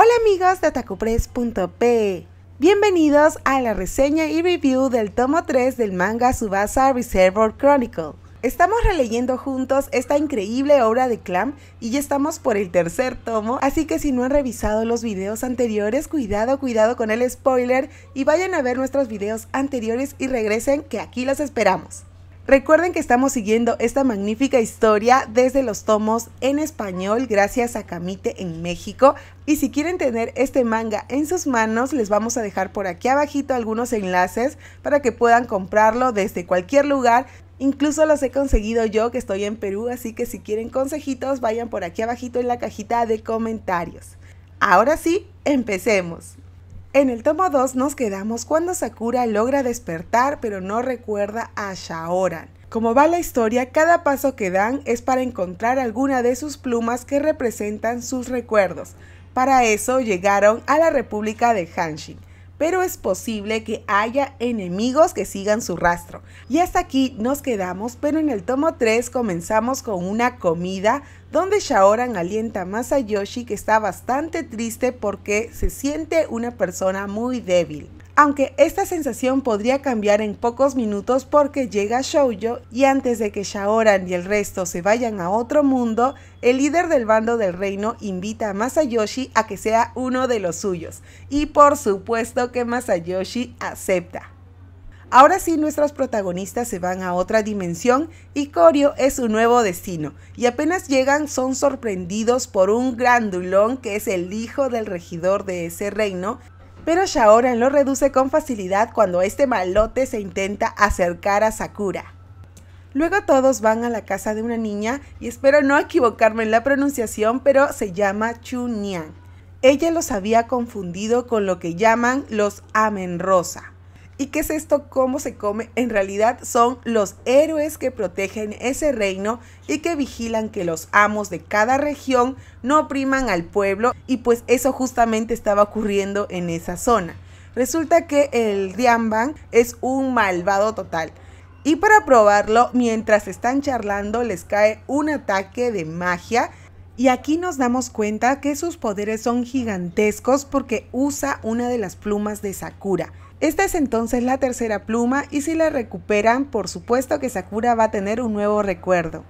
Hola amigos de Atacupress.p. Bienvenidos a la reseña y review del tomo 3 del manga Subasa Reservoir Chronicle. Estamos releyendo juntos esta increíble obra de Clam y ya estamos por el tercer tomo, así que si no han revisado los videos anteriores, cuidado, cuidado con el spoiler y vayan a ver nuestros videos anteriores y regresen que aquí los esperamos. Recuerden que estamos siguiendo esta magnífica historia desde los tomos en español gracias a Camite en México. Y si quieren tener este manga en sus manos, les vamos a dejar por aquí abajito algunos enlaces para que puedan comprarlo desde cualquier lugar. Incluso los he conseguido yo que estoy en Perú, así que si quieren consejitos, vayan por aquí abajito en la cajita de comentarios. Ahora sí, empecemos. En el tomo 2 nos quedamos cuando Sakura logra despertar pero no recuerda a Shaoran. Como va la historia, cada paso que dan es para encontrar alguna de sus plumas que representan sus recuerdos. Para eso llegaron a la República de Hanshin pero es posible que haya enemigos que sigan su rastro. Y hasta aquí nos quedamos, pero en el tomo 3 comenzamos con una comida donde Shaoran alienta más a Yoshi que está bastante triste porque se siente una persona muy débil. Aunque esta sensación podría cambiar en pocos minutos porque llega Shoujo y antes de que Shaoran y el resto se vayan a otro mundo, el líder del bando del reino invita a Masayoshi a que sea uno de los suyos y por supuesto que Masayoshi acepta. Ahora sí, nuestros protagonistas se van a otra dimensión y Corio es su nuevo destino. Y apenas llegan, son sorprendidos por un grandulón que es el hijo del regidor de ese reino pero Shaoran lo reduce con facilidad cuando este malote se intenta acercar a Sakura. Luego todos van a la casa de una niña y espero no equivocarme en la pronunciación, pero se llama Chunian. Ella los había confundido con lo que llaman los rosa. ¿Y qué es esto? ¿Cómo se come? En realidad son los héroes que protegen ese reino y que vigilan que los amos de cada región no opriman al pueblo y pues eso justamente estaba ocurriendo en esa zona. Resulta que el Diamban es un malvado total. Y para probarlo, mientras están charlando les cae un ataque de magia y aquí nos damos cuenta que sus poderes son gigantescos porque usa una de las plumas de Sakura. Esta es entonces la tercera pluma y si la recuperan, por supuesto que Sakura va a tener un nuevo recuerdo.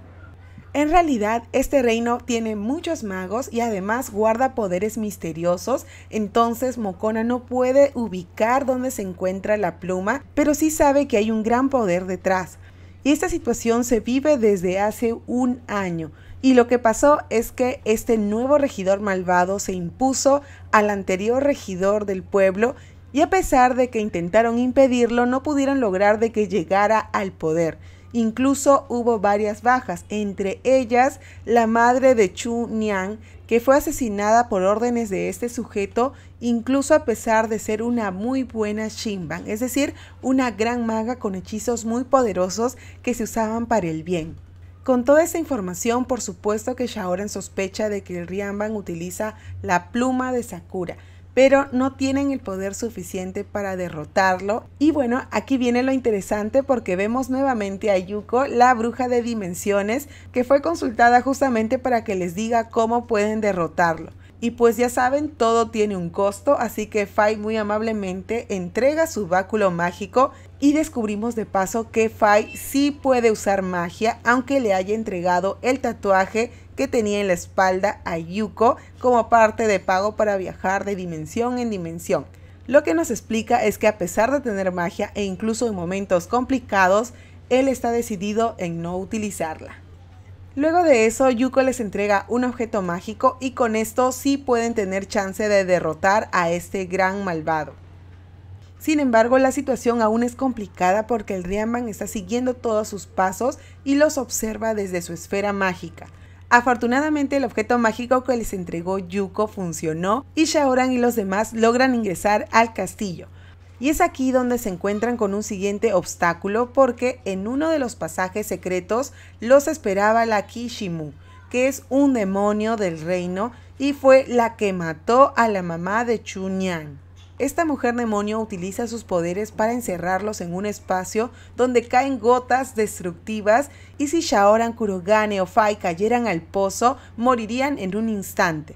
En realidad, este reino tiene muchos magos y además guarda poderes misteriosos, entonces Mokona no puede ubicar dónde se encuentra la pluma, pero sí sabe que hay un gran poder detrás. Y esta situación se vive desde hace un año, y lo que pasó es que este nuevo regidor malvado se impuso al anterior regidor del pueblo y a pesar de que intentaron impedirlo, no pudieron lograr de que llegara al poder. Incluso hubo varias bajas, entre ellas la madre de Chu Niang, que fue asesinada por órdenes de este sujeto, incluso a pesar de ser una muy buena Shinban, es decir, una gran maga con hechizos muy poderosos que se usaban para el bien. Con toda esa información, por supuesto que Shaoran sospecha de que el Rianban utiliza la pluma de Sakura, pero no tienen el poder suficiente para derrotarlo. Y bueno, aquí viene lo interesante porque vemos nuevamente a Yuko, la bruja de dimensiones, que fue consultada justamente para que les diga cómo pueden derrotarlo. Y pues ya saben, todo tiene un costo, así que Fai muy amablemente entrega su báculo mágico y descubrimos de paso que Fai sí puede usar magia, aunque le haya entregado el tatuaje que tenía en la espalda a Yuko como parte de pago para viajar de dimensión en dimensión. Lo que nos explica es que a pesar de tener magia e incluso en momentos complicados, él está decidido en no utilizarla. Luego de eso, Yuko les entrega un objeto mágico y con esto sí pueden tener chance de derrotar a este gran malvado. Sin embargo, la situación aún es complicada porque el Ryanban está siguiendo todos sus pasos y los observa desde su esfera mágica, Afortunadamente el objeto mágico que les entregó Yuko funcionó y Shaoran y los demás logran ingresar al castillo. Y es aquí donde se encuentran con un siguiente obstáculo porque en uno de los pasajes secretos los esperaba la Kishimu, que es un demonio del reino y fue la que mató a la mamá de Chunyang. Esta mujer demonio utiliza sus poderes para encerrarlos en un espacio donde caen gotas destructivas y si Shaoran, Kurogane o Fai cayeran al pozo, morirían en un instante.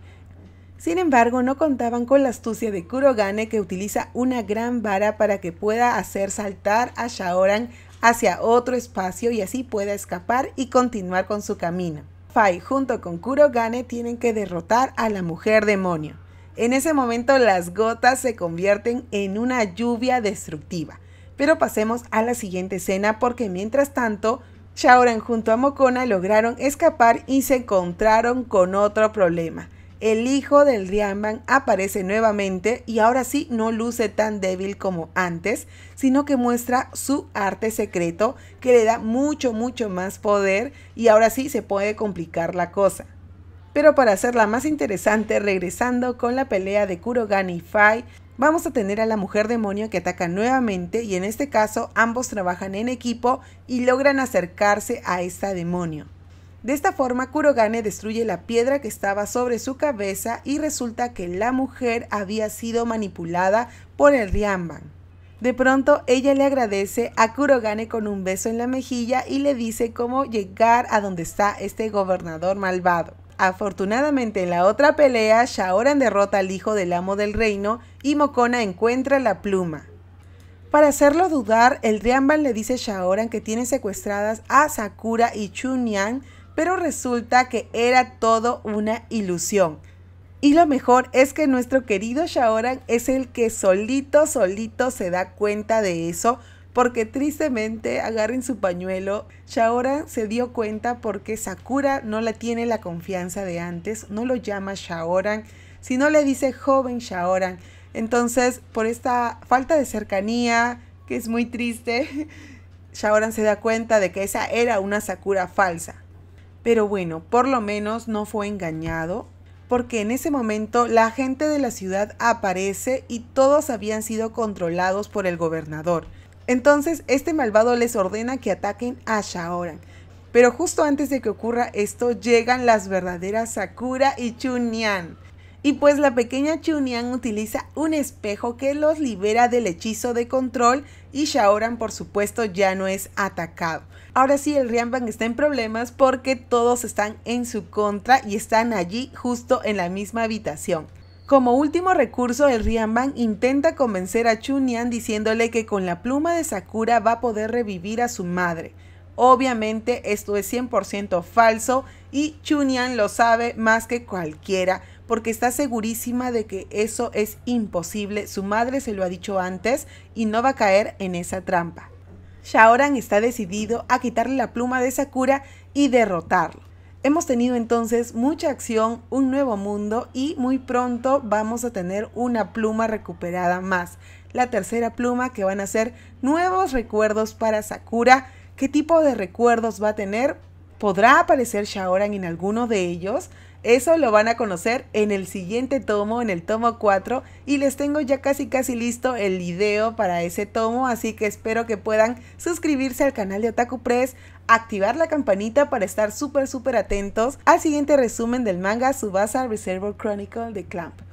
Sin embargo, no contaban con la astucia de Kurogane que utiliza una gran vara para que pueda hacer saltar a Shaoran hacia otro espacio y así pueda escapar y continuar con su camino. Fai junto con Kurogane tienen que derrotar a la mujer demonio. En ese momento las gotas se convierten en una lluvia destructiva. Pero pasemos a la siguiente escena porque mientras tanto, Shaoran junto a Mokona lograron escapar y se encontraron con otro problema. El hijo del Rianban aparece nuevamente y ahora sí no luce tan débil como antes, sino que muestra su arte secreto que le da mucho, mucho más poder y ahora sí se puede complicar la cosa. Pero para hacerla más interesante, regresando con la pelea de Kurogane y Fai, vamos a tener a la mujer demonio que ataca nuevamente y en este caso ambos trabajan en equipo y logran acercarse a esta demonio. De esta forma, Kurogane destruye la piedra que estaba sobre su cabeza y resulta que la mujer había sido manipulada por el Ryanban. De pronto, ella le agradece a Kurogane con un beso en la mejilla y le dice cómo llegar a donde está este gobernador malvado. Afortunadamente en la otra pelea, Shaoran derrota al hijo del amo del reino y Mokona encuentra la pluma. Para hacerlo dudar, el Rianban le dice a Shaoran que tiene secuestradas a Sakura y Chunyang, pero resulta que era todo una ilusión. Y lo mejor es que nuestro querido Shaoran es el que solito, solito se da cuenta de eso porque tristemente agarren su pañuelo. Shaoran se dio cuenta porque Sakura no la tiene la confianza de antes, no lo llama Shaoran, sino le dice joven Shaoran. Entonces, por esta falta de cercanía, que es muy triste, Shaoran se da cuenta de que esa era una Sakura falsa. Pero bueno, por lo menos no fue engañado, porque en ese momento la gente de la ciudad aparece y todos habían sido controlados por el gobernador. Entonces, este malvado les ordena que ataquen a Shaoran. Pero justo antes de que ocurra esto, llegan las verdaderas Sakura y Chunyan. Y pues la pequeña Chunyan utiliza un espejo que los libera del hechizo de control y Shaoran por supuesto ya no es atacado. Ahora sí el Rianban está en problemas porque todos están en su contra y están allí justo en la misma habitación. Como último recurso, el Rianban intenta convencer a Chunian diciéndole que con la pluma de Sakura va a poder revivir a su madre. Obviamente esto es 100% falso y Chunian lo sabe más que cualquiera porque está segurísima de que eso es imposible. Su madre se lo ha dicho antes y no va a caer en esa trampa. Shaoran está decidido a quitarle la pluma de Sakura y derrotarlo. Hemos tenido entonces mucha acción, un nuevo mundo y muy pronto vamos a tener una pluma recuperada más. La tercera pluma que van a ser nuevos recuerdos para Sakura. ¿Qué tipo de recuerdos va a tener? ¿Podrá aparecer Shaoran en alguno de ellos? Eso lo van a conocer en el siguiente tomo, en el tomo 4. Y les tengo ya casi casi listo el video para ese tomo, así que espero que puedan suscribirse al canal de Otaku Press, activar la campanita para estar súper súper atentos al siguiente resumen del manga Subasa Reservoir Chronicle de Clamp.